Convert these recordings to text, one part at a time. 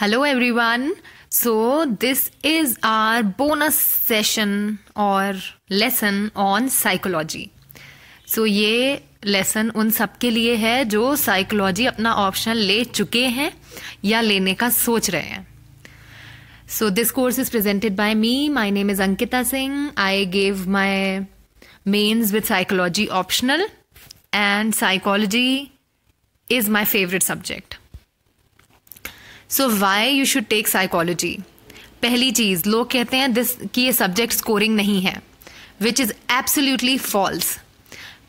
Hello everyone so this is our bonus session और lesson on psychology so ये lesson उन सब के लिए है जो साइकोलॉजी अपना ऑप्शन ले चुके हैं या लेने का सोच रहे हैं so this course is presented by me my name is Ankita Singh I gave my mains with psychology optional and psychology is my favourite subject so why you should take psychology पहली चीज़ लोग कहते हैं दिस कि ये सब्जेक्ट स्कोरिंग नहीं है which is absolutely false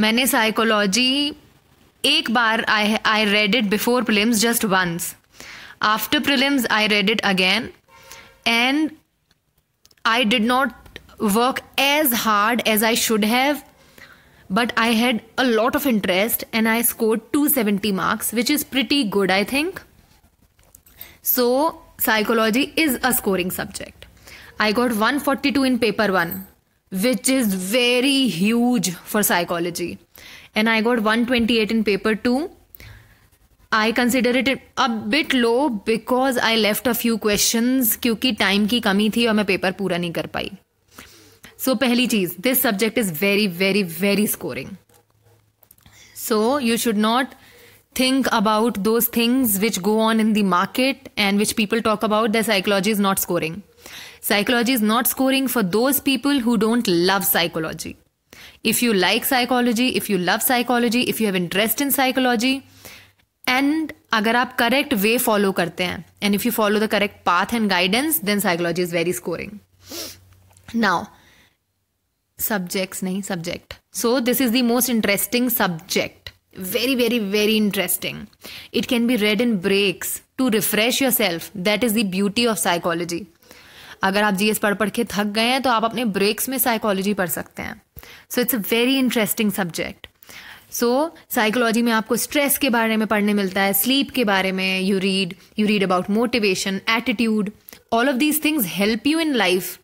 मैंने साइकोलॉजी एक बार I I read it before prelims just once after prelims I read it again and I did not work as hard as I should have but I had a lot of interest and I scored 270 marks, which is pretty good, I think. So, psychology is a scoring subject. I got 142 in paper 1, which is very huge for psychology. And I got 128 in paper 2. I consider it a bit low because I left a few questions क्योंकि time की कमी थी और मैं paper पूरा नहीं कर पाई so, पहली चीज this subject is very, very, very scoring. So, you should not think about those things which go on in the market and which people talk about, their psychology is not scoring. Psychology is not scoring for those people who don't love psychology. If you like psychology, if you love psychology, if you have interest in psychology, and अगर आप correct way follow करते हैं and if you follow the correct path and guidance, then psychology is very scoring. Now, subjects, नहीं subject. So this is the most interesting subject. Very very very interesting it can be read in breaks to refresh yourself that is the beauty of psychology अगर आप GS पढ़ पढ़ के थक गए हैं तो आप अपने ब्रेक्स में साइकोलॉजी पढ़ सकते हैं so it's a very interesting subject so psychology में आपको स्ट्रेस के बारे में पढ़ने मिलता है स्लीप के बारे में you read you read about motivation attitude all of these things help you in life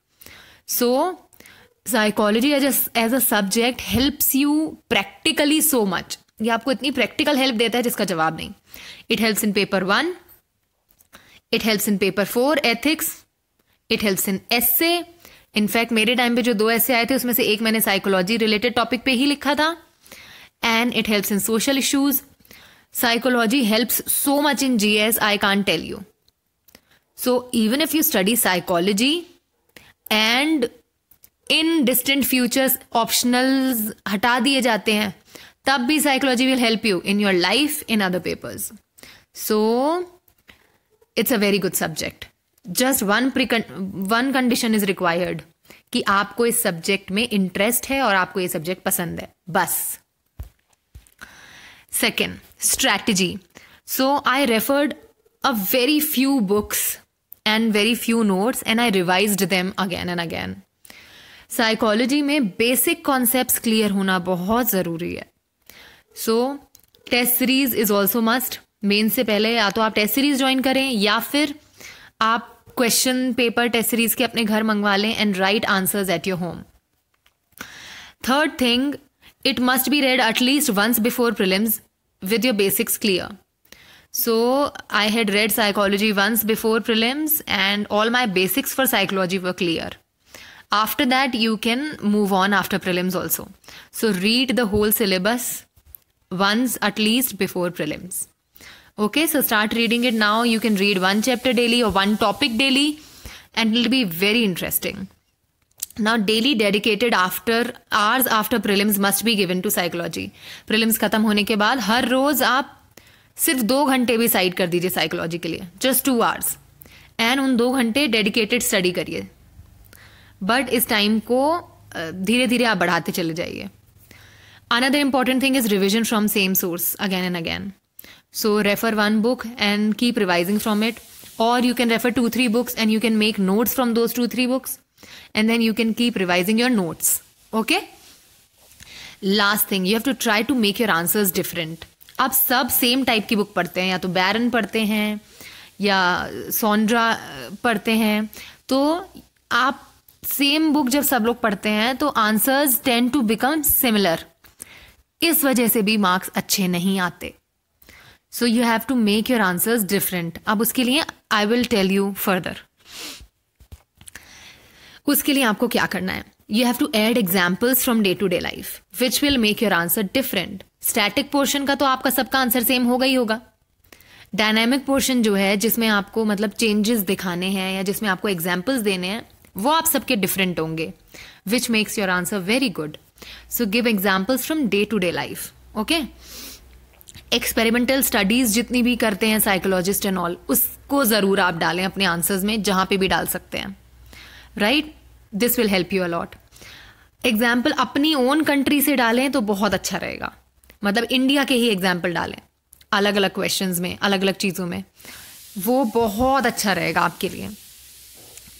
so psychology as a subject helps you practically so much ये आपको इतनी प्रैक्टिकल हेल्प देता है जिसका जवाब नहीं it helps in paper one it helps in paper four ethics it helps in essay in fact मेरे time पे जो दो ऐसे आए थे उसमें से एक मैंने साइकोलॉजी रिलेटेड टॉपिक पे ही लिखा था and it helps in social issues psychology helps so much in G S I can tell you so even if you study psychology and in distant futures optional हटा दिए जाते हैं तब भी psychology will help you in your life in other papers so it's a very good subject just one one condition is required कि आपको इस subject में इंटरेस्ट है और आपको ये सब्जेक्ट पसंद है बस second strategy so I referred a very few books and very few notes and I revise them again and again psychology में बेसिक कॉन्सेप्ट क्लियर होना बहुत ज़रूरी है so test series is also must main से पहले या तो आप टेस्ट सीरीज ज्वाइन करें या फिर आप क्वेश्चन पेपर टेस्ट सीरीज के अपने घर मंगवा लें and write answers at your home third thing it must be read at least once before prelims with your basics clear so I had read psychology once before prelims and all my basics for psychology were clear after that you can move on after prelims also so read the whole syllabus once at least before prelims. Okay, so start reading it now. You can read one chapter daily or one topic daily, and it'll be very interesting. Now, daily dedicated after hours after prelims must be given to psychology. Prelims खत्म होने के बाद हर रोज आप सिर्फ दो घंटे भी side कर दीजिए साइकोलॉजी के लिए जस्ट टू आवर्स एंड उन दो घंटे डेडिकेटेड स्टडी करिए बट इस टाइम को धीरे धीरे आप बढ़ाते चले जाइए another important thing is revision from same source again and again so refer one book and keep revising from it or you can refer two three books and you can make notes from those two three books and then you can keep revising your notes okay last thing you have to try to make your answers different आप सब same type की book पढ़ते हैं या तो बैरन पढ़ते हैं या सोंड्रा पढ़ते हैं तो आप सेम बुक जब सब लोग पढ़ते हैं तो answers tend to become similar इस वजह से भी मार्क्स अच्छे नहीं आते so you have to make your answers different अब उसके लिए I will tell you further उसके लिए आपको क्या करना है you have to add examples from day to day life which will make your answer different static portion का तो आपका सबका आंसर सेम होगा ही होगा डायनेमिक पोर्शन जो है जिसमें आपको मतलब चेंजेस दिखाने हैं या जिसमें आपको एग्जाम्पल्स देने हैं वो आप सबके डिफरेंट होंगे which makes your answer very good so give examples from day to day life okay experimental studies जितनी भी करते हैं साइकोलॉजिस्ट एंड ऑल उसको ज़रूर आप डालें अपने आंसर्स में जहां पे भी डाल सकते हैं right this will help you a lot example अपनी ओन कंट्री से डालें तो बहुत अच्छा रहेगा मतलब इंडिया के ही एग्जाम्पल डालें अलग अलग क्वेश्चन में अलग अलग चीज़ों में वो बहुत अच्छा रहेगा आपके लिए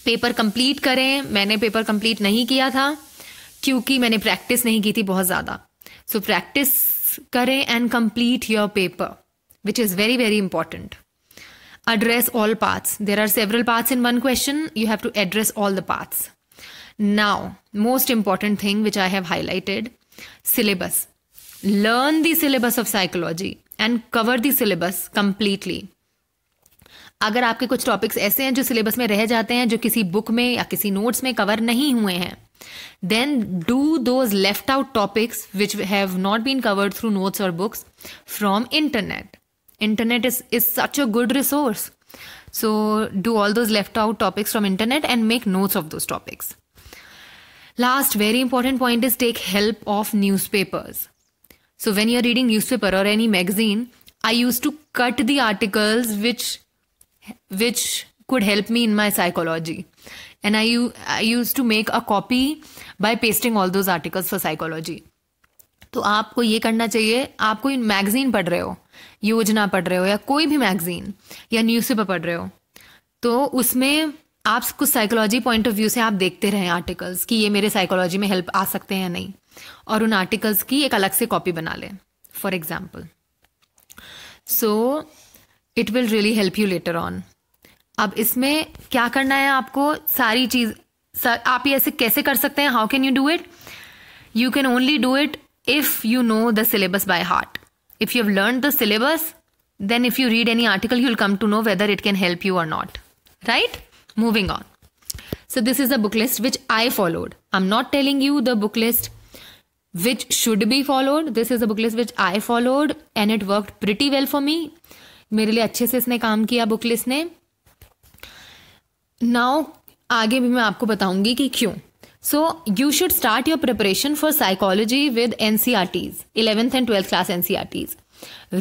पेपर कंप्लीट करें मैंने पेपर कंप्लीट नहीं किया था क्योंकि मैंने प्रैक्टिस नहीं की थी बहुत ज्यादा सो प्रैक्टिस करें and complete your paper which is very very important address all parts there are several parts in one question you have to address all the parts now most important thing which I have highlighted syllabus learn the syllabus of psychology and cover the syllabus completely अगर आपके कुछ topics ऐसे हैं जो syllabus में रह जाते हैं जो किसी बुक में या किसी नोट्स में कवर नहीं हुए हैं Then do those left out topics which have not been covered through notes or books from internet. Internet is, is such a good resource. So do all those left out topics from internet and make notes of those topics. Last very important point is take help of newspapers. So when you're reading newspaper or any magazine, I used to cut the articles which which could help me in my psychology. and I, I used to make a copy by pasting all those articles for psychology. तो आपको ये करना चाहिए आप कोई magazine पढ़ रहे हो योजना पढ़ रहे हो या कोई भी मैगजीन या न्यूज़पेपर पढ़ रहे हो तो उसमें आप कुछ साइकोलॉजी पॉइंट ऑफ व्यू से आप देखते रहें आर्टिकल्स कि ये मेरे साइकोलॉजी में हेल्प आ सकते हैं या नहीं और उन आर्टिकल्स की एक अलग से कॉपी बना लें for example so it will really help you later on अब इसमें क्या करना है आपको सारी चीज सर आप ये ऐसे कैसे कर सकते हैं how can you do it you can only do it if you know the syllabus by heart if you have learn the syllabus then if you read any article you will come to know whether it can help you or not right moving on so this is the book list which I followed I am not telling you the book list which should be followed this is the book list which I followed and it work pretty well for me मेरे लिए अच्छे से इसने काम किया book list ने now आगे भी मैं आपको बताऊंगी कि क्यों so you should start your preparation for psychology with NCERTs eleventh and twelfth class NCERTs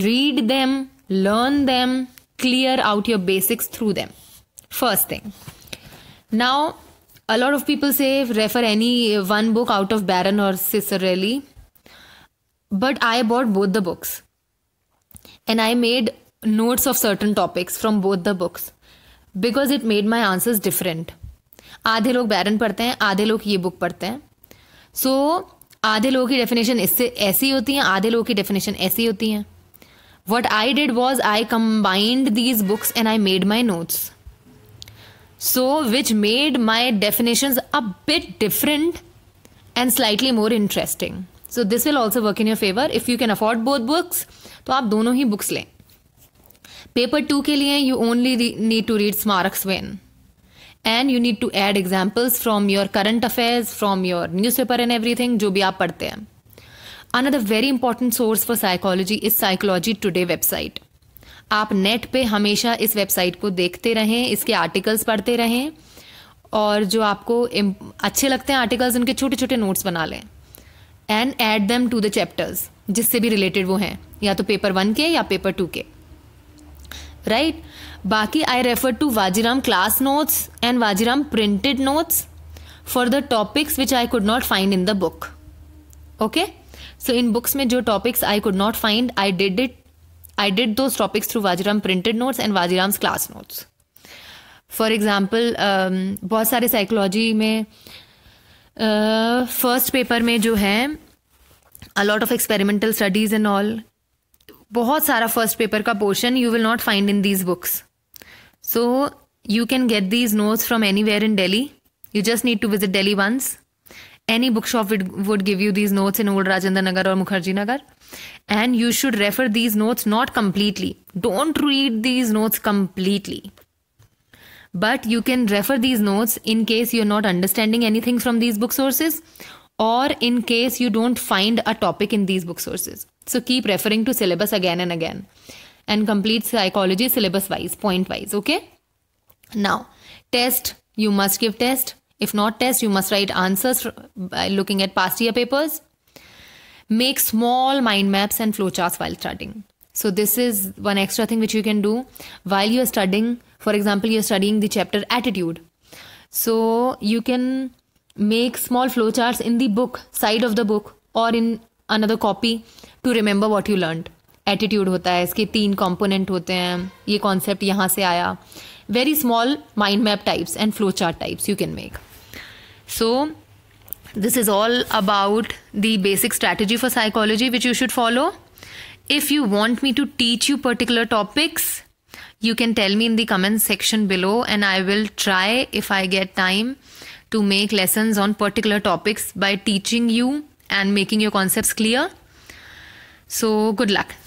read them learn them clear out your basics through them first thing now a lot of people से refer any one book out of Baron or Ciccarelli but I about both the books and I made notes of certain topics from both the books because it made my answers different आधे लोग बैरन पढ़ते हैं आधे लोग ये book पढ़ते हैं सो so, आधे लोगों की डेफिनेशन इससे ऐसी होती हैं आधे लोगों की डेफिनेशन ऐसी होती हैं what I did was I combined these books and I made my notes so which made my definition a bit different and slightly more interesting so this will also work in your favour if you can afford both books तो आप दोनों ही books लें paper two के लिए you only need to read स्मार्क्स when and you need to add examples from your current affairs from your newspaper and everything जो भी आप पढ़ते हैं another very important source for psychology is Psychology Today website आप net पे हमेशा इस वेबसाइट को देखते रहें इसके आर्टिकल्स पढ़ते रहें और जो आपको अच्छे लगते हैं आर्टिकल्स उनके छोटे छोटे नोट्स बना लें and add them to the chapters जिससे भी रिलेटेड वो हैं या तो पेपर वन के या पेपर टू के राइट बाकी I refer to Vajiram class notes and Vajiram printed notes for the topics which I could not find in the book okay so in books में जो topics I could not find I did it I did दो topics through Vajiram printed notes and Vajiram class notes for example बहुत सारे psychology में first uh, paper में जो है a lot of experimental studies and all बहुत सारा फर्स्ट पेपर का portion you will not find in these books so you can get these notes from anywhere in Delhi you just need to visit Delhi any bookshop would, would give you these notes in old Rajendra Nagar or Mukherjee Nagar. And you should refer these notes not completely. Don't read these notes completely. But you can refer these notes in case you're not understanding anything from these book sources or in case you don't find a topic in these book sources. So keep referring to syllabus again and again and complete psychology syllabus wise, point wise, okay? Now, test, you must give test. If not test, you must write answers by looking at past year papers. Make small mind maps and flowcharts while studying. So this is one extra thing which you can do while you're studying. For example, you're studying the chapter attitude. So you can make small flowcharts in the book side of the book or in another copy to remember what you learned attitude होता है इसके तीन component होते हैं ये concept यहाँ से आया very small mind map types and flow chart types you can make so this is all about the basic strategy for psychology which you should follow if you want me to teach you particular topics you can tell me in the comment section below and I will try if I get time to make lessons on particular topics by teaching you and making your concepts clear. So, good luck.